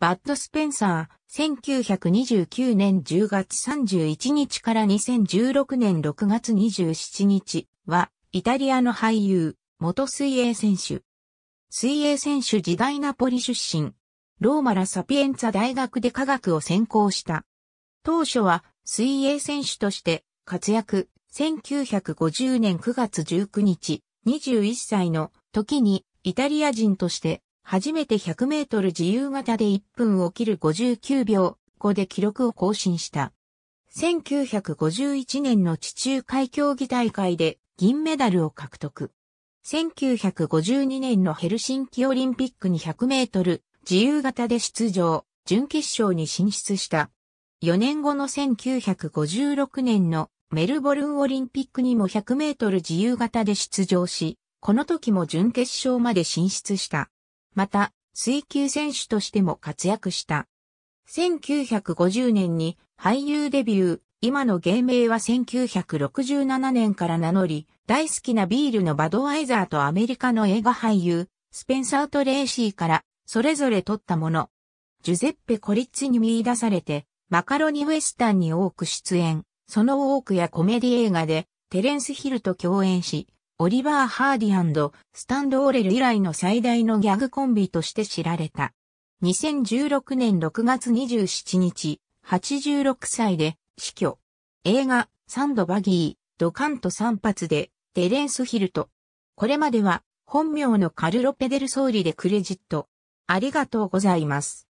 バッド・スペンサー、1929年10月31日から2016年6月27日は、イタリアの俳優、元水泳選手。水泳選手時代ナポリ出身。ローマラ・サピエンツァ大学で科学を専攻した。当初は水泳選手として活躍。1950年9月19日、21歳の時にイタリア人として初めて100メートル自由形で1分を切る59秒5で記録を更新した。1951年の地中海競技大会で銀メダルを獲得。1952年のヘルシンキオリンピックに100メートル自由形で出場、準決勝に進出した。4年後の1956年のメルボルンオリンピックにも100メートル自由形で出場し、この時も準決勝まで進出した。また、水球選手としても活躍した。1950年に俳優デビュー、今の芸名は1967年から名乗り、大好きなビールのバドワイザーとアメリカの映画俳優、スペンサーとレーシーから、それぞれ撮ったもの。ジュゼッペ・コリッツに見出されて、マカロニ・ウェスタンに多く出演、その多くやコメディ映画で、テレンス・ヒルと共演し、オリバー・ハーディスタン・ド・オーレル以来の最大のギャグコンビとして知られた。2016年6月27日、86歳で死去。映画、サンド・バギー、ドカンと3発で、デレンス・ヒルト。これまでは、本名のカルロ・ペデル総理でクレジット。ありがとうございます。